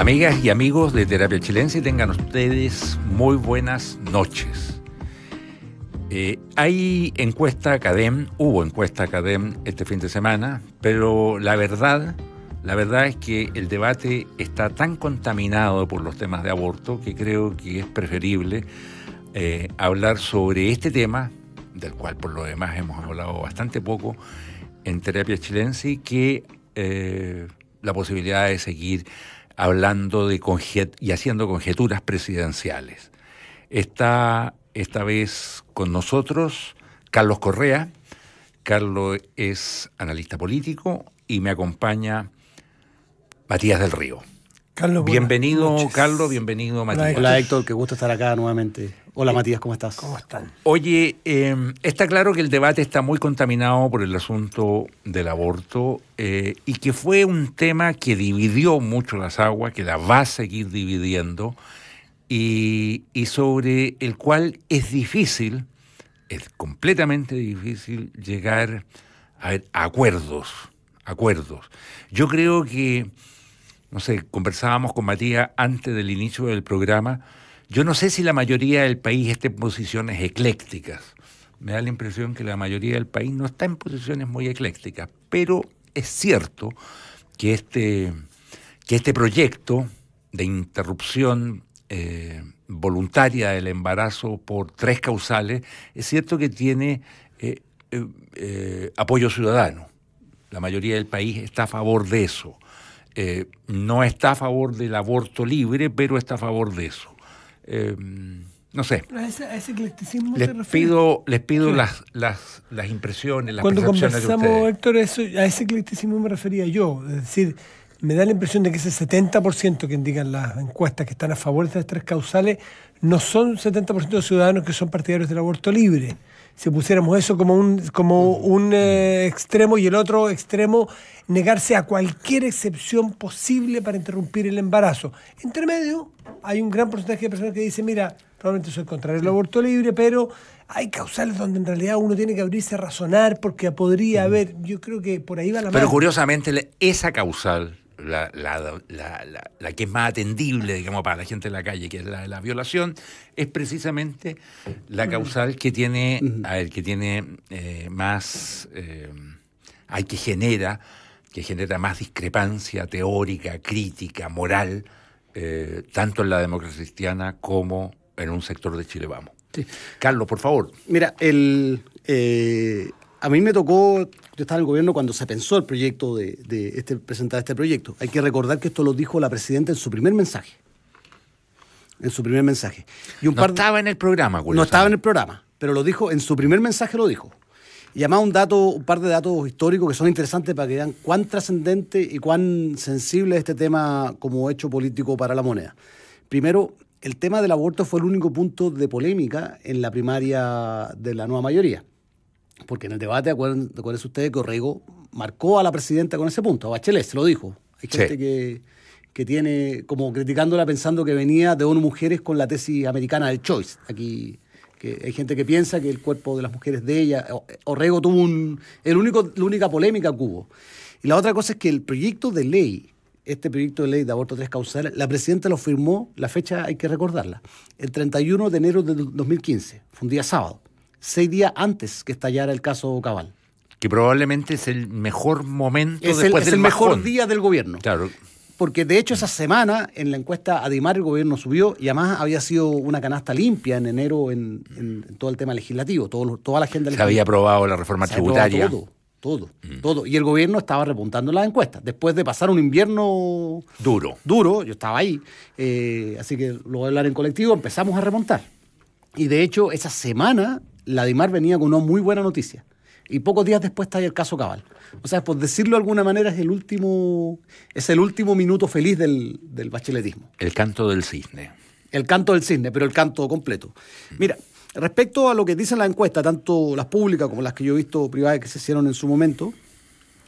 Amigas y amigos de Terapia Chilense, tengan ustedes muy buenas noches. Eh, hay encuesta ACADEM, hubo encuesta ACADEM este fin de semana, pero la verdad, la verdad es que el debate está tan contaminado por los temas de aborto que creo que es preferible eh, hablar sobre este tema, del cual por lo demás hemos hablado bastante poco en Terapia Chilense, que eh, la posibilidad de seguir hablando de y haciendo conjeturas presidenciales. Está esta vez con nosotros Carlos Correa. Carlos es analista político y me acompaña Matías del Río. Carlos, bienvenido, Carlos, bienvenido, Matías. Hola, Héctor, qué gusto estar acá nuevamente. Hola Matías, ¿cómo estás? ¿Cómo están? Oye, em, está claro que el debate está muy contaminado por el asunto del aborto eh, y que fue un tema que dividió mucho las aguas, que la va a seguir dividiendo y, sobre el cual es difícil, es completamente difícil llegar a, acuerdos, acuerdos. Yo creo que, no sé, conversábamos con Matías antes del inicio del programa, yo no sé si la mayoría del país está en posiciones eclécticas. Me da la impresión que la mayoría del país no está en posiciones muy eclécticas, pero es cierto que este, que este proyecto de interrupción eh, voluntaria del embarazo por tres causales, es cierto que tiene eh, eh, apoyo ciudadano. La mayoría del país está a favor de eso. no está a favor del aborto libre, pero está a favor de eso. Em, no sé. ese, les, pido, les pido las, las, impresiones, Cuando conversamos, Héctor, a ese eclecticismo me refería yo. Es decir, me da la impresión de que ese 70% que indican las encuestas que están a favor de estas tres causales no son 70% de ciudadanos que son partidarios del aborto libre si pusiéramos eso como un, como un eh, extremo y el otro extremo negarse a cualquier excepción posible para interrumpir el embarazo. Entre medio hay un gran porcentaje de personas que dicen, mira, probablemente soy contra el aborto libre, pero hay causales donde en realidad uno tiene que abrirse a razonar porque podría haber, yo creo que por ahí va la Pero curiosamente esa causal la, la, la, que es más atendible, digamos, para la gente en la calle, que es la de la violación, es precisamente la causal que tiene, a que tiene eh, más, eh, hay que genera, que genera más discrepancia teórica, crítica, moral, eh, tanto en la democracia cristiana como en un sector de Chile Vamos. Carlos, por favor. Mira, el, a mí me tocó, yo estaba en el gobierno cuando se pensó el proyecto de, este, presentar este proyecto. Hay que recordar que esto lo dijo la presidenta en su primer mensaje. En su primer mensaje. no estaba en el programa, güey. No estaba en el programa, pero lo dijo, en su primer mensaje lo dijo. Y además un dato, un par de datos históricos que son interesantes para que vean cuán trascendente y cuán sensible es este tema como hecho político para la moneda. Primero, el tema del aborto fue el único punto de polémica en la primaria de la nueva mayoría porque en el debate, acuérdense, ustedes que Orrego marcó a la presidenta con ese punto, a Bachelet, se lo dijo. Hay gente que, que tiene, como criticándola pensando que venía de ONU Mujeres con la tesis americana del choice. Aquí que hay gente que piensa que el cuerpo de las mujeres de ella, Orrego tuvo un, el único, la única polémica que hubo. Y la otra cosa es que el proyecto de ley, este proyecto de ley de aborto tres causales, la presidenta lo firmó, la fecha hay que recordarla, el 31 de enero de 2015, fue un día sábado seis días antes que estallara el caso Cabal. Que probablemente es el mejor momento es después del mejor día del gobierno. Claro. Porque de hecho esa semana en la encuesta a Dimar, el gobierno subió y además había sido una canasta limpia en enero en, todo el tema legislativo, todo, toda la agenda legislativa. Se había aprobado la reforma tributaria. Todo, todo, mm. todo. Y el gobierno estaba repuntando en las encuestas. Después de pasar un invierno duro. Duro, yo estaba ahí. Eh, así que lo voy a hablar en colectivo, empezamos a remontar. Y de hecho, esa semana la DIMAR venía con una muy buena noticia. Y pocos días después está ahí el caso Cabal. O sea, por decirlo de alguna manera, es el último, es el último minuto feliz del, del bacheletismo. El canto del cisne. El canto del cisne, pero el canto completo. Mira, respecto a lo que dicen las encuestas, tanto las públicas como las que yo he visto privadas que se hicieron en su momento,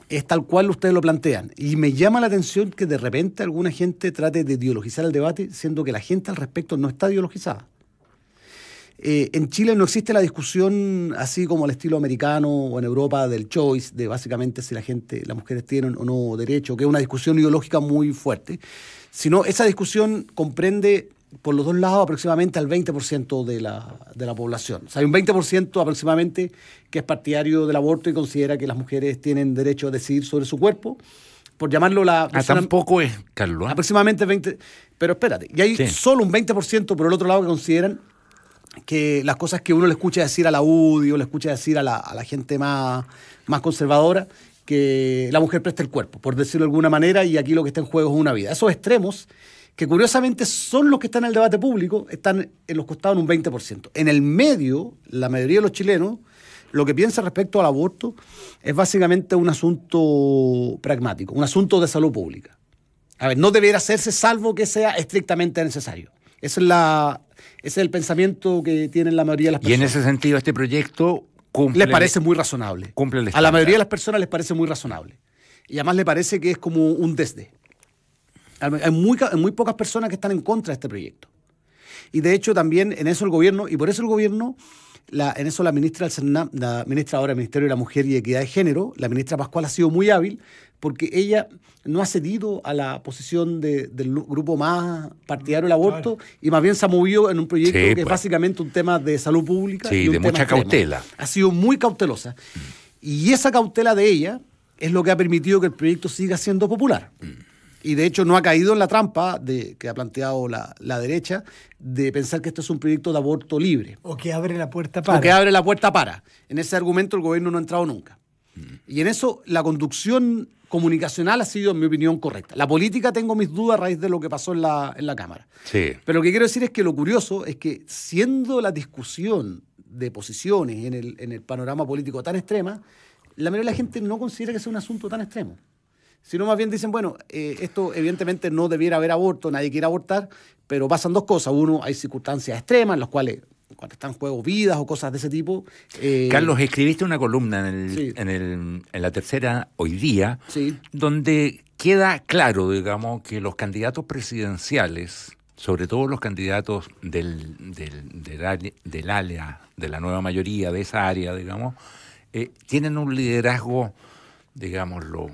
es tal cual ustedes lo plantean. Y me llama la atención que de repente alguna gente trate de ideologizar el debate, siendo que la gente al respecto no está ideologizada. Eh, en Chile no existe la discusión así como al estilo americano o en Europa del choice, de básicamente si la gente, las mujeres tienen o no derecho, que es una discusión ideológica muy fuerte, sino esa discusión comprende por los dos lados aproximadamente al 20% de la, población. O sea, hay un 20% aproximadamente que es partidario del aborto y considera que las mujeres tienen derecho a decidir sobre su cuerpo por llamarlo la... Ah, tampoco es, Carlos. ¿ah? Aproximadamente 20... Pero espérate, y hay solo un 20% por el otro lado que consideran que las cosas que uno le escucha decir a la UDI o le escucha decir a la, gente más, más conservadora, que la mujer presta el cuerpo, por decirlo de alguna manera, y aquí lo que está en juego es una vida. Esos extremos, que curiosamente son los que están en el debate público, están en los costados en un 20%. En el medio, la mayoría de los chilenos, lo que piensa respecto al aborto es básicamente un asunto pragmático, un asunto de salud pública. A ver, no debería hacerse salvo que sea estrictamente necesario es la, ese es el pensamiento que tienen la mayoría de las personas. Y en ese sentido, este proyecto cumple. Les parece muy razonable. A la mayoría de las personas les parece muy razonable. Y además le parece que es como un desde. Hay muy, hay muy pocas personas que están en contra de este proyecto. Y de hecho, también en eso el gobierno, y por eso el gobierno en eso la ministra del la ministra ahora del Ministerio de la Mujer y Equidad de Género, la ministra Pascual ha sido muy hábil porque ella no ha cedido a la posición del grupo más partidario del mm, aborto y más bien se ha movido en un proyecto que es pues. básicamente un tema de salud pública. Sí, y de mucha cautela. Ha sido muy cautelosa. Mm. Y esa cautela de ella es lo que ha permitido que el proyecto siga siendo popular. Mm y de hecho no ha caído en la trampa que ha planteado la, derecha de pensar que esto es un proyecto de aborto libre. O que abre la puerta para. O que abre la puerta para. En ese argumento el gobierno no ha entrado nunca. Mm. Y en eso la conducción comunicacional ha sido, en mi opinión, correcta. La política tengo mis dudas a raíz de lo que pasó en la, Cámara. Pero lo que quiero decir es que lo curioso es que siendo la discusión de posiciones en el, en el panorama político tan extrema, la mayoría de la gente no considera que sea un asunto tan extremo sino más bien dicen, bueno, eh, esto evidentemente no debiera haber aborto, nadie quiere abortar, pero pasan dos cosas. Uno, hay circunstancias extremas en las cuales cuando están en juego vidas o cosas de ese tipo. Eh, Carlos, escribiste una columna en, el, en, el, en la tercera hoy día, donde queda claro, digamos, que los candidatos presidenciales, sobre todo los candidatos del, del, del, área, de la nueva mayoría de esa área, digamos, eh, tienen un liderazgo, digámoslo,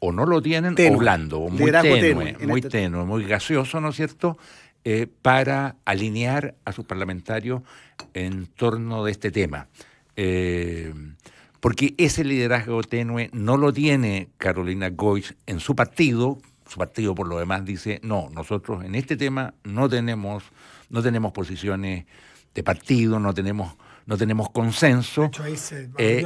o no lo tienen o blando, muy tenue, este muy tenue, muy gaseoso, ¿no es cierto?, eh, para alinear a sus parlamentarios en torno de este tema. Eh, porque ese liderazgo tenue no lo tiene Carolina Goiz en su partido, su partido por lo demás dice, no, nosotros en este tema no tenemos, no tenemos posiciones de partido, no tenemos no tenemos consenso. Eh,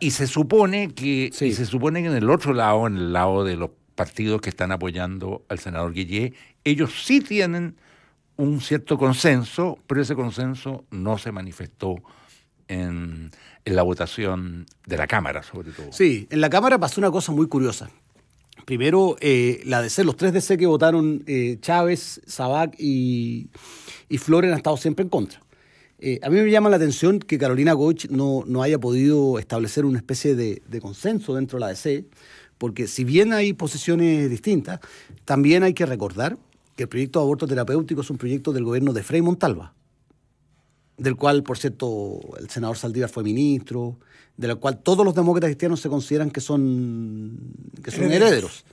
y, se supone que, se supone que en el otro lado, en el lado de los partidos que están apoyando al senador Guillé, ellos sí tienen un cierto consenso, pero ese consenso no se manifestó en, la votación de la Cámara, sobre todo. Sí, en la Cámara pasó una cosa muy curiosa. Primero, eh, la ser los tres DC que votaron eh, Chávez, Sabac y, y Floren han estado siempre en contra. Eh, a mí me llama la atención que Carolina Goch no, haya podido establecer una especie de, consenso dentro de la DC, porque si bien hay posiciones distintas, también hay que recordar que el proyecto de aborto terapéutico es un proyecto del gobierno de Frei Montalva, del cual, por cierto, el senador Saldívar fue ministro, de la cual todos los demócratas cristianos se consideran que son, que son herederos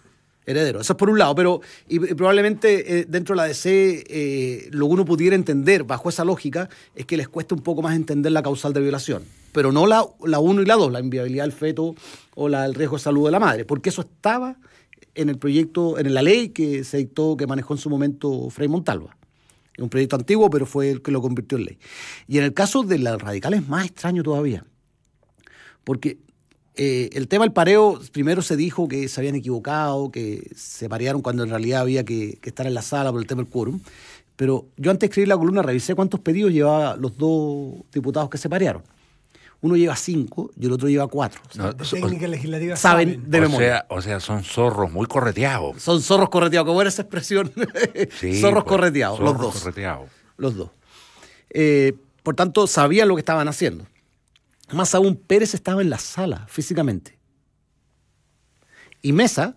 heredero. Eso es por un lado, pero y, probablemente eh, dentro de la DC eh, lo que uno pudiera entender bajo esa lógica es que les cuesta un poco más entender la causal de violación, pero no la, la uno y la dos, la inviabilidad del feto o la, el riesgo de salud de la madre, porque eso estaba en el proyecto, en la ley que se dictó, que manejó en su momento Frei Montalva. Es un proyecto antiguo, pero fue el que lo convirtió en ley. Y en el caso de la radical es más extraño todavía, porque eh, el tema del pareo, primero se dijo que se habían equivocado, que se parearon cuando en realidad había que, estar en la sala por el tema del quórum. Pero yo antes de escribir la columna revisé cuántos pedidos llevaban los dos diputados que se parearon. Uno lleva cinco y el otro lleva cuatro. técnicas legislativas saben, de o Sea, o sea, son zorros muy correteados. Son zorros correteados, como era esa expresión. zorros pues, correteados, los dos. Los eh, dos. por tanto, sabían lo que estaban haciendo. Más aún, Pérez estaba en la sala físicamente. Y Mesa,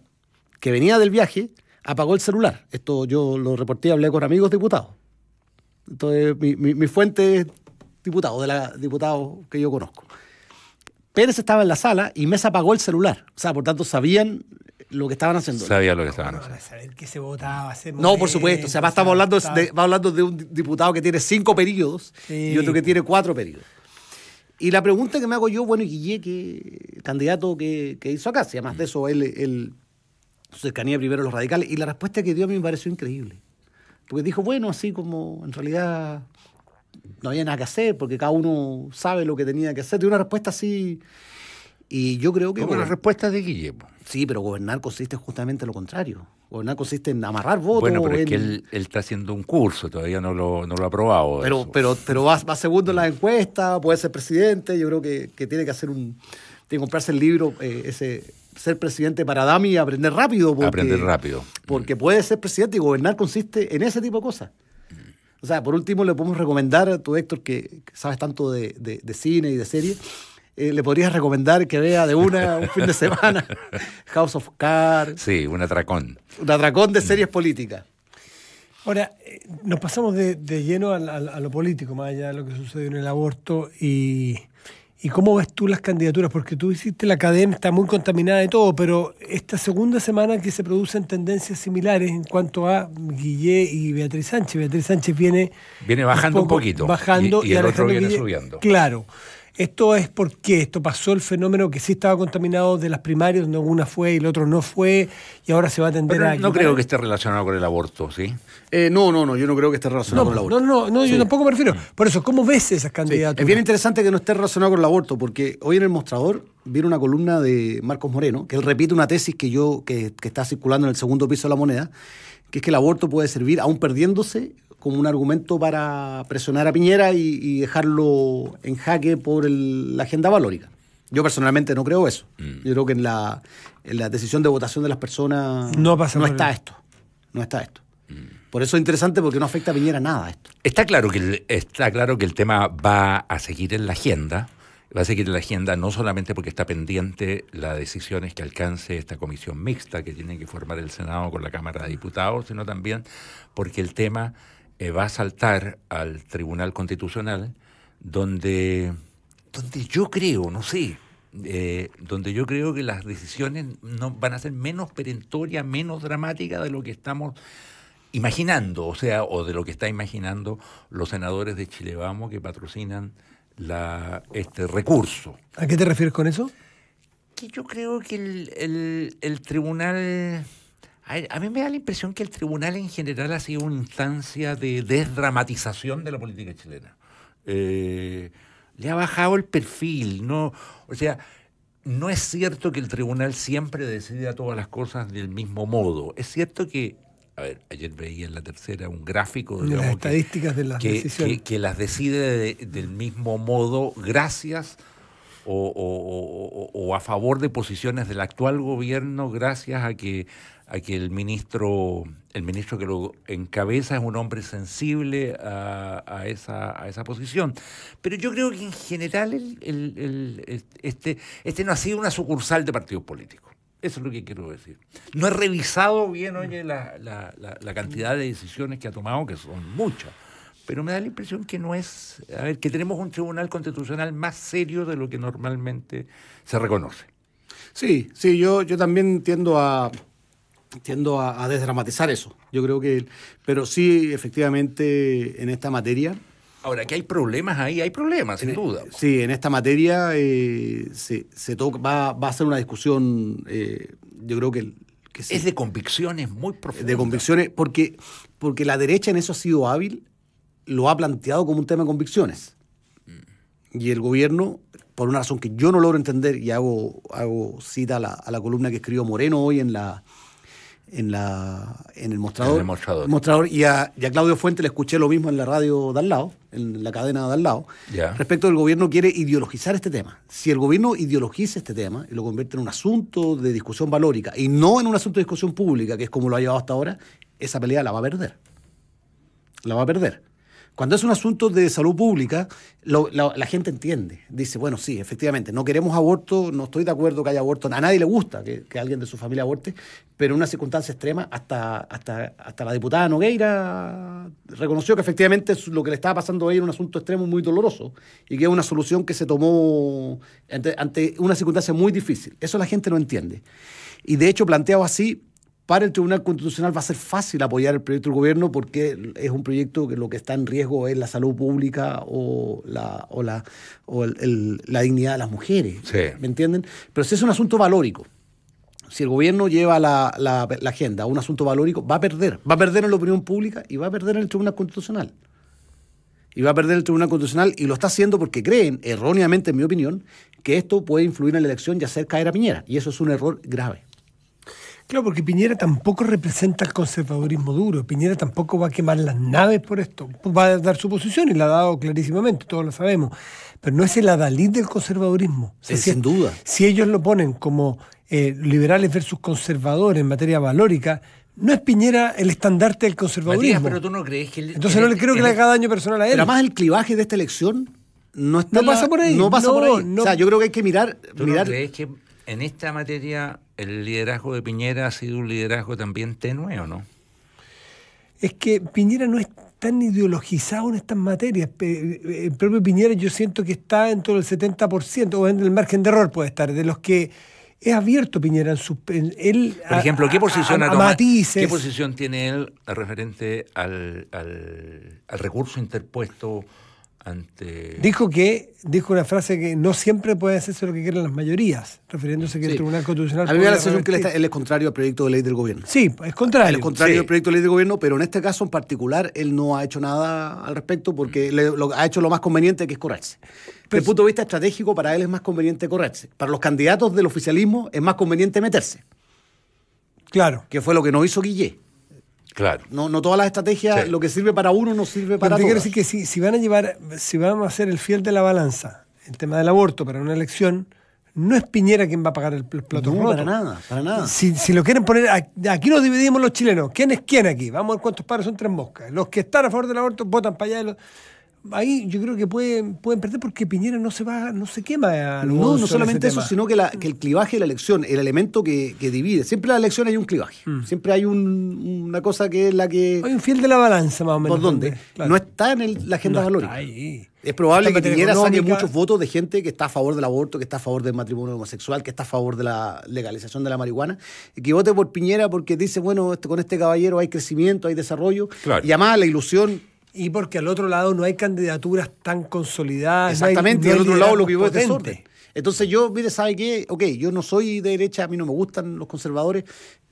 que venía del viaje, apagó el celular. Esto yo lo reporté, hablé con amigos diputados. Entonces, mi, fuente es diputado, de la diputado que yo conozco. Pérez estaba en la sala y Mesa apagó el celular. O sea, por tanto, sabían lo que estaban haciendo. Sabían lo que estaban haciendo. Saber que se votaba, no, por supuesto. O sea, estamos hablando, de, hablando de un diputado que tiene cinco periodos y otro que tiene cuatro periodos. Y la pregunta que me hago yo, bueno, y Guille, que candidato que, hizo acá, si además de mm. eso él, se su cercanía primero a los radicales, y la respuesta que dio a mí me pareció increíble. Porque dijo, bueno, así como en realidad no había nada que hacer, porque cada uno sabe lo que tenía que hacer. Tiene una respuesta así y yo creo que. Como las respuestas de Guillermo. Sí, pero gobernar consiste justamente en lo contrario. Gobernar consiste en amarrar votos. Bueno, pero es que él, está haciendo un curso, todavía no lo, no lo ha aprobado. Pero, pero, pero va, va segundo en las encuestas, puede ser presidente. Yo creo que, tiene que hacer un. Tiene que comprarse el libro, eh, ese ser presidente para Dami y aprender rápido. aprender rápido. Porque puede ser presidente y gobernar consiste en ese tipo de cosas. O sea, por último, le podemos recomendar a tu Héctor, que, sabes tanto de, de cine y de series eh, le podrías recomendar que vea de una un fin de semana House of Cards. Sí, un atracón. Un atracón de series políticas. Ahora, eh, nos pasamos de, lleno a, lo político, más allá de lo que sucedió en el aborto y, cómo ves tú las candidaturas, porque tú hiciste la cadena, está muy contaminada de todo, pero esta segunda semana que se producen tendencias similares en cuanto a Guillé y Beatriz Sánchez. Beatriz Sánchez viene... Viene bajando un, poquito. Bajando y, el otro viene subiendo. Claro. Esto es porque esto pasó el fenómeno que sí estaba contaminado de las primarias, donde una fue y el otro no fue, y ahora se va a atender a. No creo que esté relacionado con el aborto, ¿sí? Eh, no, no, no, yo no creo que esté relacionado con el aborto. No, no, yo tampoco me refiero. Por eso, ¿cómo ves esas candidaturas? Es bien interesante que no esté relacionado con el aborto, porque hoy en el mostrador viene una columna de Marcos Moreno, que él repite una tesis que yo, que, que está circulando en el segundo piso de la moneda, que es que el aborto puede servir, aún perdiéndose, como un argumento para presionar a Piñera y, dejarlo en jaque por la agenda valórica. Yo personalmente no creo eso. Mm. Yo creo que en la, decisión de votación de las personas no, está esto. No está esto. Mm. Por eso es interesante porque no afecta a Piñera nada esto. Está claro que está claro que el tema va a seguir en la agenda. Va a seguir en la agenda no solamente porque está pendiente las decisiones que alcance esta comisión mixta que tiene que formar el Senado con la Cámara de Diputados, sino también porque el tema eh, va a saltar al Tribunal Constitucional, donde, yo creo, no sé, eh, donde yo creo que las decisiones no, van a ser menos perentorias, menos dramáticas de lo que estamos imaginando, o sea, o de lo que está imaginando los senadores de Chile que patrocinan la, este recurso. ¿A qué te refieres con eso? Que yo creo que el, el tribunal a, mí me da la impresión que el tribunal en general ha sido una instancia de desdramatización de la política chilena. Eh, le ha bajado el perfil, no, o sea, no es cierto que el tribunal siempre decida todas las cosas del mismo modo. Es cierto que, a ver, ayer veía en la tercera un gráfico de las estadísticas de las decisiones. Que, las decide del mismo modo gracias o, a favor de posiciones del actual gobierno gracias a que, a que el, ministro, el ministro que lo encabeza es un hombre sensible a, a, esa, a esa posición. Pero yo creo que en general este, este no ha sido una sucursal de partidos políticos. Eso es lo que quiero decir. No he revisado bien, oye, la, la cantidad de decisiones que ha tomado, que son muchas pero me da la impresión que no es, a ver, que tenemos un tribunal constitucional más serio de lo que normalmente se reconoce. Sí, sí, yo, yo también tiendo a tiendo a, desdramatizar eso. Yo creo que, pero sí, efectivamente, en esta materia. Ahora, que hay problemas ahí, hay problemas, sin e- duda. Sí, en esta materia eh, se, va, a ser una discusión, eh, yo creo que es de convicciones muy profundas. De convicciones, porque, porque la derecha en eso ha sido hábil lo ha planteado como un tema de convicciones. Y el gobierno, por una razón que yo no logro entender, y hago, hago cita a la, a la columna que escribió Moreno hoy en la, en la en el mostrador. y, a, Claudio Fuente le escuché lo mismo en la radio de al lado, en la cadena de al lado. Respecto del gobierno quiere ideologizar este tema. Si el gobierno ideologiza este tema y lo convierte en un asunto de discusión valórica y no en un asunto de discusión pública, que es como lo ha llevado hasta ahora, esa pelea la va a perder. La va a perder. Cuando es un asunto de salud pública, la, gente entiende. Dice, bueno, sí, efectivamente, no queremos aborto, no estoy de acuerdo que haya aborto, a nadie le gusta que, alguien de su familia aborte, pero en una circunstancia extrema, hasta, hasta, hasta la diputada Nogueira reconoció que efectivamente lo que le estaba pasando a ella era un asunto extremo muy doloroso y que es una solución que se tomó ante, ante una circunstancia muy difícil. Eso la gente no entiende. Y de hecho, planteado así, para el Tribunal Constitucional va a ser fácil apoyar el proyecto del gobierno porque es un proyecto que lo que está en riesgo es la salud pública o la, o la, o la dignidad de las mujeres. ¿Me entienden? Pero si es un asunto valórico, si el gobierno lleva la, agenda a un asunto valórico, va a perder. Va a perder en la opinión pública y va a perder en el Tribunal Constitucional. Y va a perder el Tribunal Constitucional y lo está haciendo porque creen, erróneamente en mi opinión, que esto puede influir en la elección y hacer caer a Piñera. Y eso es un error grave. Claro, porque Piñera tampoco representa el conservadurismo duro. Piñera tampoco va a quemar las naves por esto. Va a dar su posición y la ha dado clarísimamente, todos lo sabemos. Pero no es el adalid del conservadurismo. sin duda. Si ellos lo ponen como eh, liberales versus conservadores en materia valórica, no es Piñera el estandarte del conservadurismo. pero tú no crees que... Entonces no le creo que le haga daño personal a él. además el clivaje de esta elección no está... pasa por ahí. No pasa por ahí. o sea, yo creo que hay que mirar... ¿Tú crees que en esta materia el liderazgo de Piñera ha sido un liderazgo también tenue, ¿o no? Es que Piñera no es tan ideologizado en estas materias. Eh, el propio Piñera yo siento que está en todo el 70%, o en el margen de error puede estar, de los que es abierto Piñera en Por ejemplo, ¿qué posición, ¿qué posición tiene él referente al recurso interpuesto? Dijo que, dijo una frase que no siempre puede hacerse lo que quieren las mayorías, refiriéndose que el Tribunal Constitucional... A mí me que él, es contrario al proyecto de ley del gobierno. Sí, es contrario. Él es contrario al proyecto de ley del gobierno, pero en este caso en particular él no ha hecho nada al respecto porque ha hecho lo más conveniente que es correrse. Desde el punto de vista estratégico para él es más conveniente correrse. Para los candidatos del oficialismo es más conveniente meterse. Claro. Que fue lo que no hizo Guillé. Claro. No, todas las estrategias, lo que sirve para uno no sirve para te quiero decir que si, si, van a llevar, si vamos a hacer el fiel de la balanza, el tema del aborto para una elección, no es Piñera quien va a pagar el plato no, para nada, para nada. Si, lo quieren poner, aquí nos dividimos los chilenos. ¿Quién es quién aquí? Vamos a ver cuántos pares son tres moscas. Los que están a favor del aborto votan para allá. Y los ahí yo creo que pueden, pueden perder porque Piñera no se va, no se quema. no, no solamente eso, sino que, el clivaje de la elección, el elemento que, divide. Siempre en la elección hay un clivaje. Mm. Siempre hay una cosa que es la que. Hay un fiel de la balanza, más o menos. ¿Por dónde? No está en la agenda valórica. Es probable que Piñera saque muchos votos de gente que está a favor del aborto, que está a favor del matrimonio homosexual, que está a favor de la legalización de la marihuana, y que vote por Piñera porque dice, bueno, este, con este caballero hay crecimiento, hay desarrollo. Y además la ilusión y porque al otro lado no hay candidaturas tan consolidadas. Exactamente, y al otro lado lo que es Entonces yo, mire, ¿sabe qué? Ok, yo no soy de derecha, a mí no me gustan los conservadores,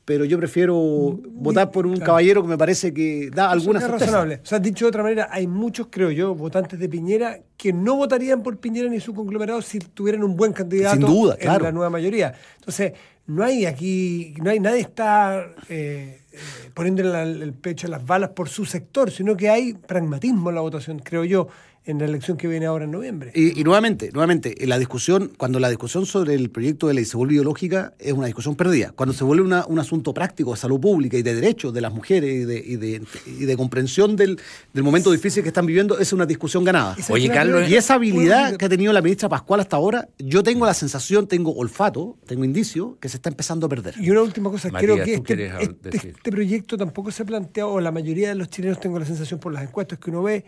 pero yo prefiero mm, votar por un caballero que me parece que da algunas Es razonable. O sea, dicho de otra manera, hay muchos, creo yo, votantes de Piñera que no votarían por Piñera ni su conglomerado si tuvieran un buen candidato Sin duda, en la nueva mayoría. Entonces no hay aquí, no hay, nadie está eh, eh poniéndole el pecho a las balas por su sector, sino que hay pragmatismo en la votación, creo yo en la elección que viene ahora en noviembre. Y, nuevamente, nuevamente, eh, la discusión, cuando la discusión sobre el proyecto de ley se vuelve ideológica, es una discusión perdida. Cuando se vuelve un asunto práctico de salud pública y de derechos de las mujeres y de, comprensión del, momento difícil que están viviendo, es una discusión ganada. Oye, Carlos. Y esa habilidad que ha tenido la ministra Pascual hasta ahora, yo tengo la sensación, tengo olfato, tengo indicio, que se está empezando a perder. Y una última cosa, creo que este, este, este, proyecto tampoco se ha planteado, o la mayoría de los chilenos tengo la sensación por las encuestas que uno ve,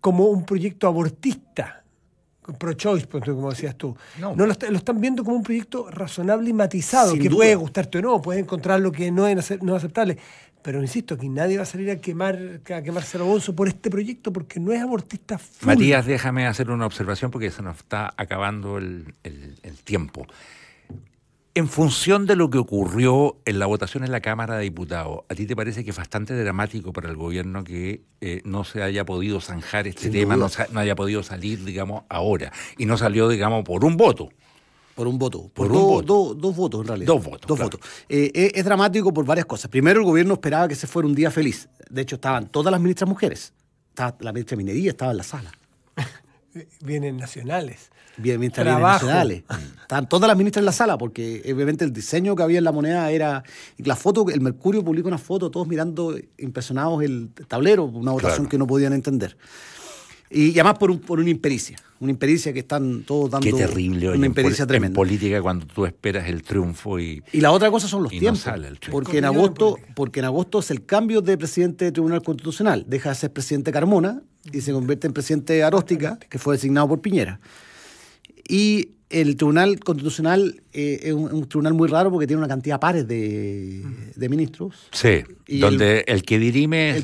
como un proyecto abortista, pro-choice, pues, como decías tú. No, lo, están viendo como un proyecto razonable y matizado, que puede gustarte o no, puedes encontrar lo que no es, no aceptable. Pero insisto, que nadie va a salir a quemar a quemarse el por este proyecto porque no es abortista Matías, déjame hacer una observación porque se nos está acabando el, el, el tiempo. En función de lo que ocurrió en la votación en la Cámara de Diputados, ¿a ti te parece que es bastante dramático para el gobierno que eh, no se haya podido zanjar este tema, no, haya podido salir, digamos, ahora? Y no salió, digamos, por un voto. Por un voto. Por, dos votos, en realidad. Dos votos. Dos votos. Eh, eh, es, dramático por varias cosas. Primero, el gobierno esperaba que se fuera un día feliz. De hecho, estaban todas las ministras mujeres. la ministra Minería estaba en la sala vienen nacionales. Bien, bienes nacionales. Están todas las ministras en la sala, porque obviamente el diseño que había en la moneda era. La foto, el Mercurio publicó una foto, todos mirando impresionados el tablero, una votación que no podían entender. Y, además por, por una impericia, una impericia que están todos dando. terrible, Una impericia tremenda. política, cuando tú esperas el triunfo y. la otra cosa son los tiempos. porque, en agosto, porque en agosto es el cambio de presidente del Tribunal Constitucional. Deja de ser presidente Carmona y se convierte en presidente Aróstica, que fue designado por Piñera. Y el Tribunal Constitucional eh, es un, tribunal muy raro porque tiene una cantidad pares de, ministros. Sí, donde el, que dirime es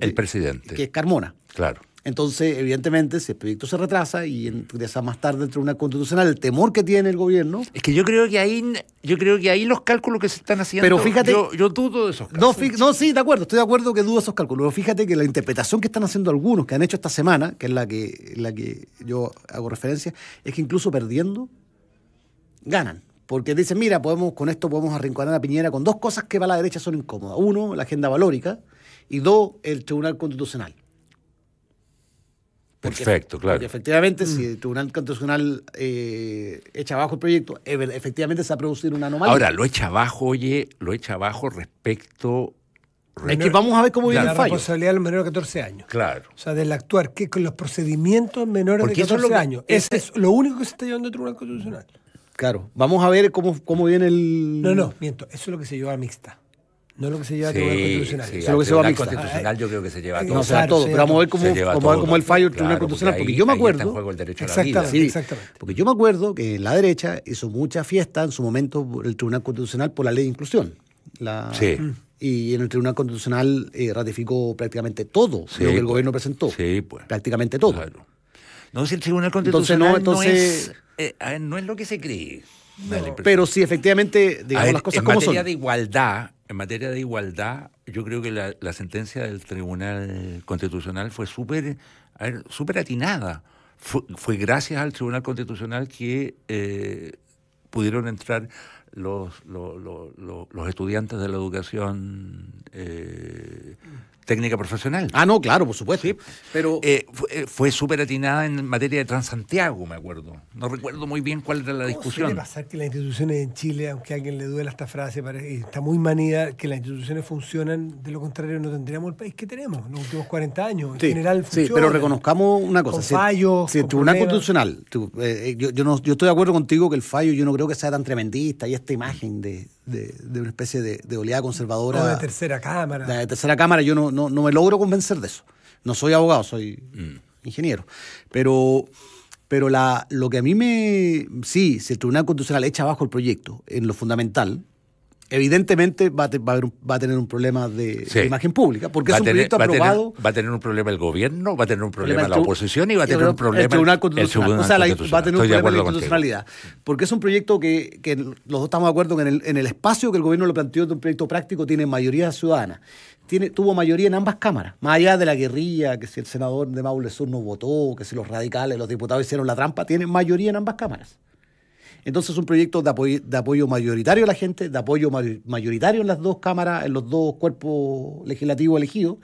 el presidente. Que es Carmona. Claro. Entonces, evidentemente, si el proyecto se retrasa y empieza más tarde el Tribunal constitucional. El temor que tiene el gobierno. Es que yo creo que ahí, yo creo que ahí los cálculos que se están haciendo. Pero fíjate. Yo, dudo de esos cálculos. No, sí, de acuerdo, estoy de acuerdo que dudo esos cálculos. Pero fíjate que la interpretación que están haciendo algunos, que han hecho esta semana, que es la que, la que yo hago referencia, es que incluso perdiendo, ganan. Porque dicen, mira, podemos, con esto podemos arrinconar a Piñera con dos cosas que para la derecha son incómodas. Uno, la agenda valórica, y dos, el Tribunal Constitucional. Perfecto, claro. efectivamente, si el mm. Tribunal Constitucional eh, echa abajo el proyecto, efectivamente se va a producir una anomalía. Ahora, lo echa abajo, oye, lo echa abajo respecto... es que vamos a ver cómo viene la el fallo. La responsabilidad de los menores de 14 años. Claro. O sea, del actuar que con los procedimientos menores de 14 años. Eso es, lo único que se está llevando el Tribunal Constitucional. Claro. Vamos a ver cómo, cómo viene el... No, no, miento. Eso es lo que se lleva a mixta. No es lo que se lleva a tribunal constitucional. Sí, es lo que se va a constitucional yo creo que se lleva todo. No, o sea, todo. pero vamos a ver cómo, es el fallo del tribunal constitucional. Porque, yo me acuerdo. exactamente, Exactamente. Porque yo me acuerdo que la derecha hizo mucha fiesta en su momento el tribunal constitucional por la ley de inclusión. Y en el Tribunal Constitucional eh, ratificó prácticamente todo lo que el pues. gobierno presentó. Sí, pues. Prácticamente todo. entonces No, si el Tribunal Constitucional entonces, no, entonces, no, es, eh, eh, no es lo que se cree. pero sí, efectivamente, digamos las cosas en son materia de igualdad, en materia de igualdad, yo creo que la, sentencia del Tribunal Constitucional fue súper súper atinada. Fue, gracias al Tribunal Constitucional que eh, pudieron entrar los, estudiantes de la educación eh, técnica profesional. Ah, no, claro, por supuesto. Sí, pero eh, eh, eh, fue, súper atinada en materia de Transantiago, me acuerdo. No recuerdo muy bien cuál era la discusión. Suele pasar que las instituciones en Chile, aunque a alguien le duela esta frase, está muy manida, que las instituciones funcionan, de lo contrario no tendríamos el país que tenemos en los últimos 40 años. En sí, general Sí, pero reconozcamos una cosa. Con fallo. Sí, Tribunal Constitucional, yo, yo, no, yo estoy de acuerdo contigo que el fallo yo no creo que sea tan tremendista y esta imagen de de, una especie de, de, oleada conservadora. de tercera cámara. De, tercera cámara, yo no, me logro convencer de eso. No soy abogado, soy mm. ingeniero. Pero, pero la, lo que a mí me... Sí, si el Tribunal Constitucional echa abajo el proyecto en lo fundamental, evidentemente va a, tener un problema de, imagen pública, porque es un proyecto aprobado. va a tener un problema el gobierno, va a tener un problema, la oposición y va a tener un problema el Tribunal Constitucional. o sea, va a tener un problema de la constitucionalidad. Porque es un proyecto que, los dos estamos de acuerdo que en el, espacio que el gobierno lo planteó, de un proyecto práctico, tiene mayoría ciudadana. Tiene, tuvo mayoría en ambas cámaras, más allá de la guerrilla, que si el senador de Maule Sur no votó, que si los radicales, los diputados hicieron la trampa, tiene mayoría en ambas cámaras. Entonces un proyecto de de apoyo mayoritario a la gente, de apoyo mayoritario en las dos cámaras, en los dos cuerpos legislativos elegidos,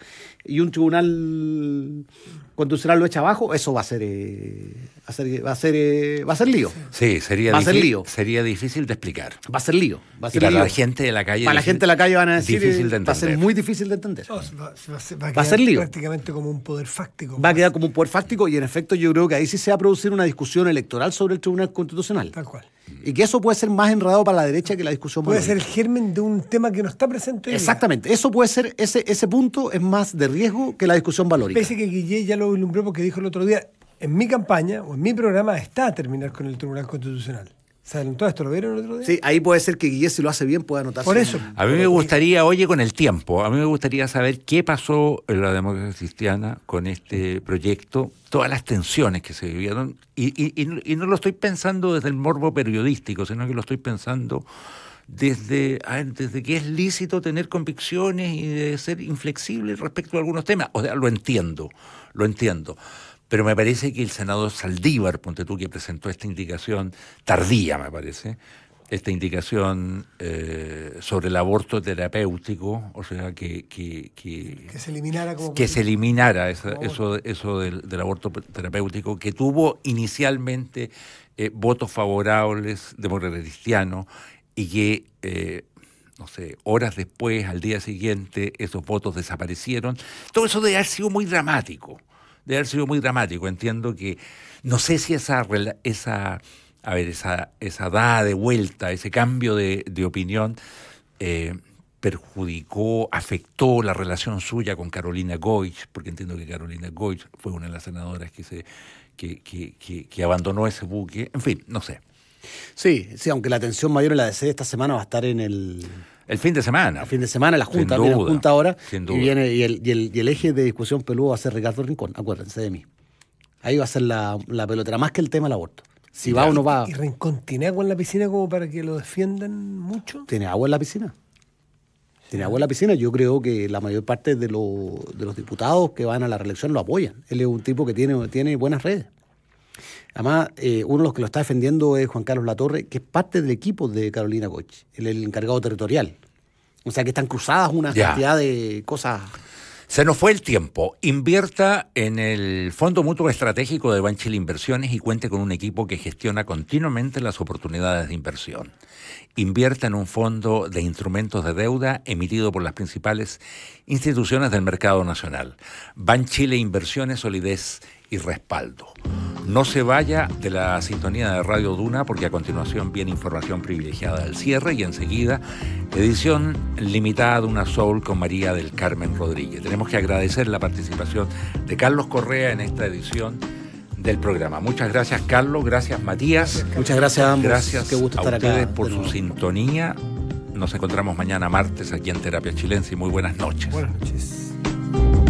y un tribunal cuando usted lo echa abajo, eso eh, va a ser, va a ser, eh, va a ser, lío. Sí, sería, ser lío. sería difícil de explicar. Va a ser lío. Va a ser la gente de la calle. la gente la calle van a decir. Eh, va a ser muy difícil de entender. Oh, va, a ser prácticamente como un poder fáctico. Va a quedar como un poder fáctico y en efecto yo creo que ahí sí se va a producir una discusión electoral sobre el Tribunal Constitucional. Tal cual. Y que eso puede ser más enredado para la derecha que la discusión Puede ser el germen de un tema que no está presente. Exactamente. Eso puede ser, ese, ese punto es más de riesgo que la discusión valórica. Pese que Guillén ya lo ilumbró porque dijo el otro día, en mi campaña o en mi programa está a terminar con el Tribunal Constitucional esto? el otro día? Sí, ahí puede ser que Guille, si lo hace bien, pueda anotar. Por eso. A mí me gustaría, oye, con el tiempo, a mí me gustaría saber qué pasó en la democracia cristiana con este proyecto, todas las tensiones que se vivieron, y, y, no lo estoy pensando desde el morbo periodístico, sino que lo estoy pensando desde, ah, desde que es lícito tener convicciones y de ser inflexible respecto a algunos temas. O sea, lo entiendo, lo entiendo. Pero me parece que el senador Saldívar, ponte tú, que presentó esta indicación tardía, me parece, esta indicación eh, sobre el aborto terapéutico, o sea, que... Que, se eliminara Que se eso, eso del, aborto terapéutico, que tuvo inicialmente eh, votos favorables de Morales Cristiano y que... Eh, no sé, horas después, al día siguiente, esos votos desaparecieron. Todo eso debe haber sido muy dramático debe haber sido muy dramático. Entiendo que, no sé si esa, esa, a ver, esa, esa dada de vuelta, ese cambio de, opinión, eh, perjudicó, afectó la relación suya con Carolina Goich, porque entiendo que Carolina Goich fue una de las senadoras que, se, que, que, abandonó ese buque. En fin, no sé. Sí, sí, aunque la atención mayor en la DC esta semana va a estar en el el fin de semana. El fin de semana, la Junta, viene la Junta ahora. Y, viene, y, el, eje de discusión peludo va a ser Ricardo Rincón, acuérdense de mí. Ahí va a ser la, pelotera, más que el tema del aborto. Si va o no va. ¿Y Rincón tiene agua en la piscina como para que lo defiendan mucho? Tiene agua en la piscina. Tiene agua en la piscina. Yo creo que la mayor parte de, los diputados que van a la reelección lo apoyan. Él es un tipo que tiene buenas redes. Además, eh, uno de los que lo está defendiendo es Juan Carlos Latorre, que es parte del equipo de Carolina Goch, el, encargado territorial. O sea que están cruzadas una cantidad de cosas. Se nos fue el tiempo. Invierta en el Fondo Mutuo Estratégico de Chile Inversiones y cuente con un equipo que gestiona continuamente las oportunidades de inversión. Invierta en un fondo de instrumentos de deuda emitido por las principales instituciones del mercado nacional. Banchile Inversiones, solidez y respaldo. No se vaya de la sintonía de Radio Duna porque a continuación viene información privilegiada del cierre y enseguida edición limitada de una Soul con María del Carmen Rodríguez. Tenemos que agradecer la participación de Carlos Correa en esta edición del programa. Muchas gracias Carlos, gracias Matías. Muchas gracias a ambos. Gracias a ustedes por su sintonía. Nos encontramos mañana martes aquí en Terapia Chilense y muy buenas noches. Buenas noches.